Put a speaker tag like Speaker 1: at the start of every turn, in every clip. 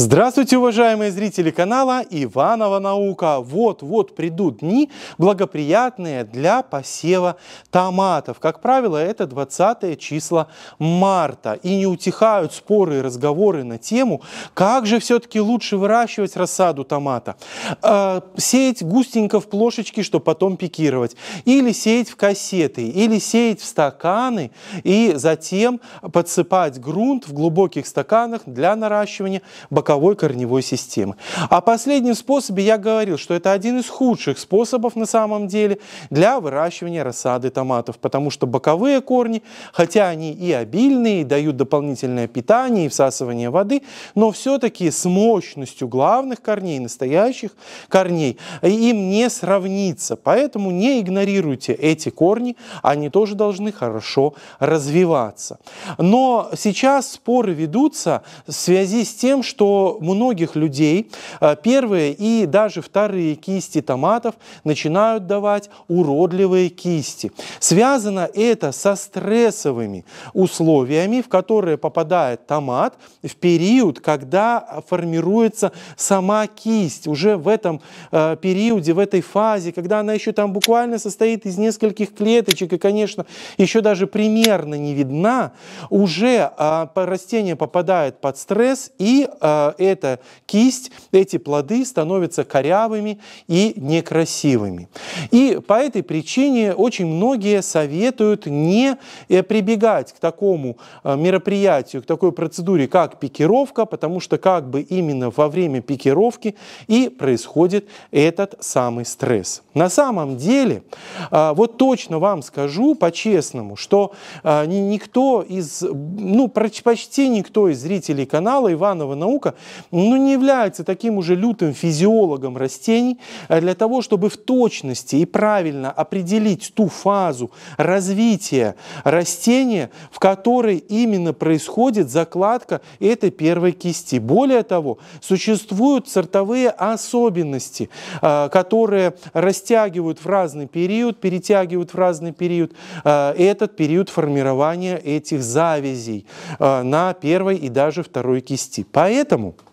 Speaker 1: Здравствуйте, уважаемые зрители канала Иванова Наука. Вот-вот придут дни, благоприятные для посева томатов. Как правило, это 20 числа марта. И не утихают споры и разговоры на тему, как же все-таки лучше выращивать рассаду томата. Э, сеять густенько в плошечки, чтобы потом пикировать. Или сеять в кассеты, или сеять в стаканы, и затем подсыпать грунт в глубоких стаканах для наращивания бакалавров боковой корневой системы. О последнем способе я говорил, что это один из худших способов на самом деле для выращивания рассады томатов, потому что боковые корни, хотя они и обильные, и дают дополнительное питание и всасывание воды, но все-таки с мощностью главных корней, настоящих корней, им не сравнится. Поэтому не игнорируйте эти корни, они тоже должны хорошо развиваться. Но сейчас споры ведутся в связи с тем, что у многих людей э, первые и даже вторые кисти томатов начинают давать уродливые кисти. Связано это со стрессовыми условиями, в которые попадает томат в период, когда формируется сама кисть. Уже в этом э, периоде, в этой фазе, когда она еще там буквально состоит из нескольких клеточек и, конечно, еще даже примерно не видна, уже э, растение попадает под стресс и э, Э, эта кисть, эти плоды становятся корявыми и некрасивыми. И по этой причине очень многие советуют не э, прибегать к такому э, мероприятию, к такой процедуре, как пикировка, потому что как бы именно во время пикировки и происходит этот самый стресс. На самом деле, вот точно вам скажу по-честному, что никто из, ну почти никто из зрителей канала Иванова Наука Наука, но не является таким уже лютым физиологом растений а для того, чтобы в точности и правильно определить ту фазу развития растения, в которой именно происходит закладка этой первой кисти. Более того, существуют сортовые особенности, а, которые растягивают в разный период, перетягивают в разный период а, этот период формирования этих завязей на первой и даже второй кисти. Поэтому notamment.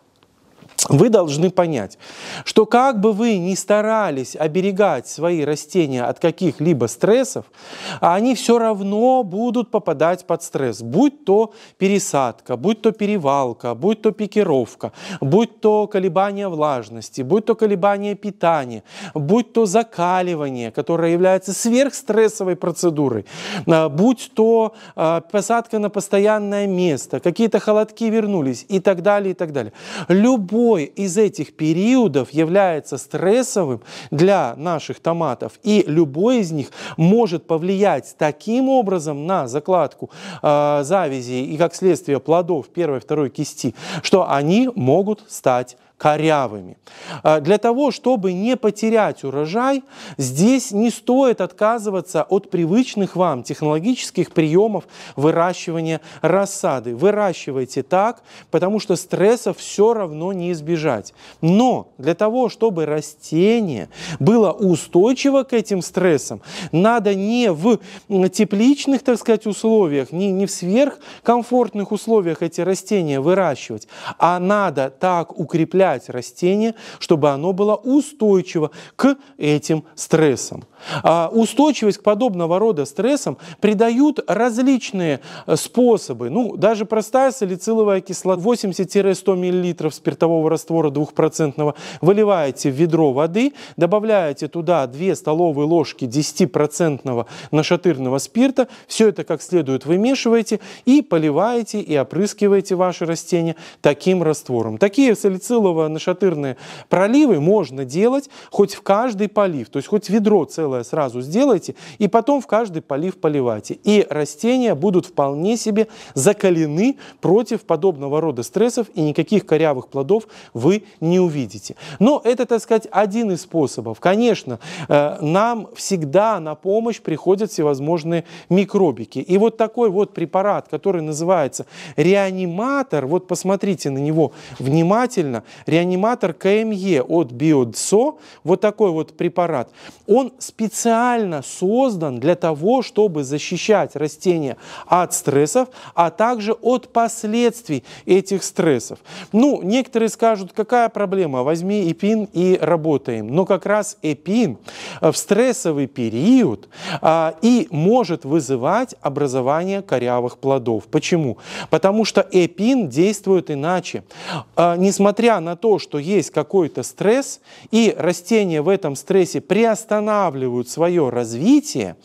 Speaker 1: вы должны понять, что как бы вы ни старались оберегать свои растения от каких-либо стрессов, они все равно будут попадать под стресс. Будь то пересадка, будь то перевалка, будь то пикировка, будь то колебание влажности, будь то колебание питания, будь то закаливание, которое является сверхстрессовой процедурой, а, будь то а, посадка на постоянное место, какие-то холодки вернулись и так далее, и так далее. Любое любой из этих периодов является стрессовым для наших томатов, и любой из них может повлиять таким образом на закладку э, завязи и, как следствие, плодов первой и второй кисти, что они могут стать корявыми. А, для того, чтобы не потерять урожай, здесь не стоит отказываться от привычных вам технологических приемов выращивания рассады. Выращивайте так, потому что стрессов все равно не избежать. Но для того, чтобы растение было устойчиво к этим стрессам, надо не в тепличных, так сказать, условиях, не, не в сверхкомфортных условиях эти растения выращивать, а надо так укреплять укреплять растение, чтобы оно было устойчиво к этим стрессам. А устойчивость к подобного рода стрессам придают различные э, способы. Ну, даже простая салициловая кислота 80-100 мл спиртового раствора 2% выливаете в ведро воды, добавляете туда 2 столовые ложки 10% нашатырного спирта, все это как следует вымешиваете и поливаете и опрыскиваете ваши растения таким раствором. Такие салициловые грунтово-нашатырные проливы можно делать хоть в каждый полив, то есть хоть ведро целое сразу сделайте, и потом в каждый полив поливайте. И растения будут вполне себе закалены против подобного рода стрессов, и никаких корявых плодов вы не увидите. Но это, так сказать, один из способов. Конечно, э, нам всегда на помощь приходят всевозможные микробики. И вот такой вот препарат, который называется реаниматор, вот посмотрите на него внимательно, реаниматор КМЕ от Биодсо, вот такой вот препарат, он специально создан для того, чтобы защищать растения от стрессов, а также от последствий этих стрессов. Ну, некоторые скажут, какая проблема, возьми эпин и работаем. Но как раз эпин в стрессовый период а, и может вызывать образование корявых плодов. Почему? Потому что эпин действует иначе. А, несмотря на на то, что есть какой-то стресс, и растения в этом стрессе приостанавливают свое развитие,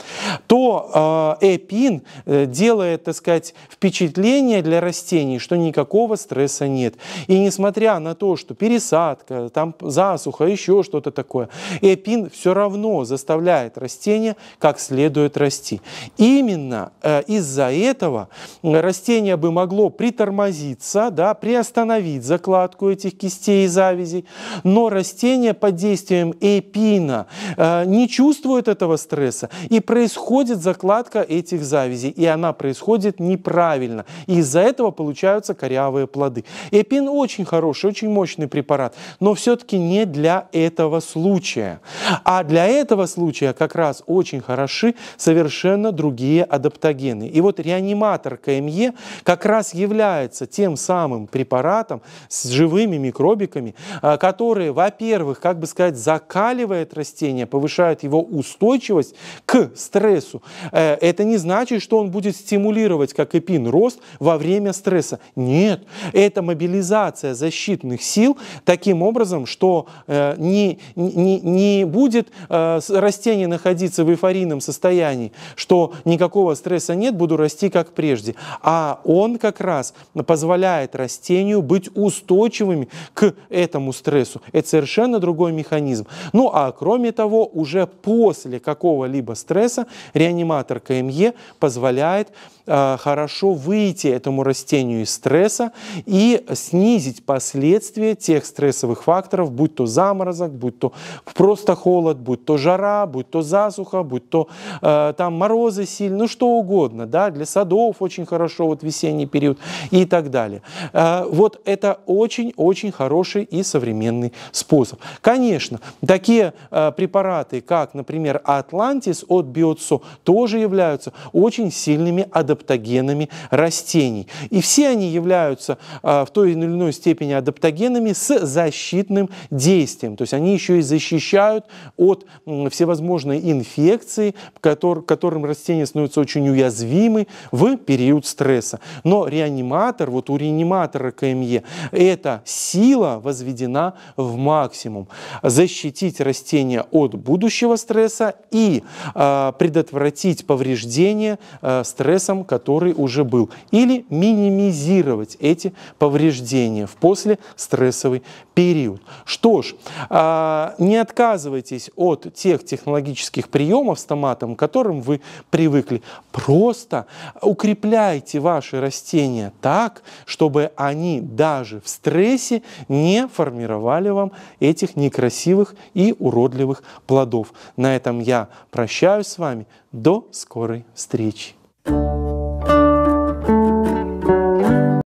Speaker 1: то э, эпин э, делает, так сказать, впечатление для растений, что никакого стресса нет. И несмотря на то, что пересадка, там засуха, еще что-то такое, эпин все равно заставляет растения как следует расти. Именно э, из-за этого растение бы могло притормозиться, да, приостановить закладку этих кистей, кистей и завязей. Но растения под действием эпина э, не чувствуют этого стресса, и происходит закладка этих завязей, и она происходит неправильно. И из-за этого получаются корявые плоды. Эпин очень хороший, очень мощный препарат, но все-таки не для этого случая. А для этого случая как раз очень хороши совершенно другие адаптогены. И вот реаниматор КМЕ как раз является тем самым препаратом с живыми микробами, аэробиками, а, которые, во-первых, как бы сказать, закаливают растение, повышают его устойчивость к стрессу. Э, это не значит, что он будет стимулировать, как эпин, рост во время стресса. Нет, это мобилизация защитных сил таким образом, что э, не, не, не будет э, растение находиться в эйфорийном состоянии, что никакого стресса нет, буду расти как прежде. А он как раз позволяет растению быть устойчивыми к к этому стрессу. Это совершенно другой механизм. Ну а кроме того, уже после какого-либо стресса реаниматор КМЕ позволяет Э, хорошо выйти этому растению из стресса и снизить последствия тех стрессовых факторов, будь то заморозок, будь то просто холод, будь то жара, будь то засуха, будь то э, там морозы сильные, ну что угодно, да, для садов очень хорошо вот весенний период и так далее. Э, вот это очень-очень хороший и современный способ. Конечно, такие э, препараты, как, например, Атлантис от Биотсо, тоже являются очень сильными адаптивными адаптогенами растений. И все они являются а, в той или иной степени адаптогенами с защитным действием. То есть они еще и защищают от всевозможной инфекции, которым растения становятся очень уязвимы в период стресса. Но реаниматор, вот у реаниматора КМЕ, эта сила возведена в максимум. Защитить растения от будущего стресса и а, предотвратить повреждение а, стрессом ущербом, который уже был, или минимизировать эти повреждения в послестрессовый период. Что ж, а, не отказывайтесь от тех технологических приемов с томатом, к которым вы привыкли. Просто укрепляйте ваши растения так, чтобы они даже в стрессе не формировали вам этих некрасивых и уродливых плодов. На этом я прощаюсь с вами. До скорой встречи! thank you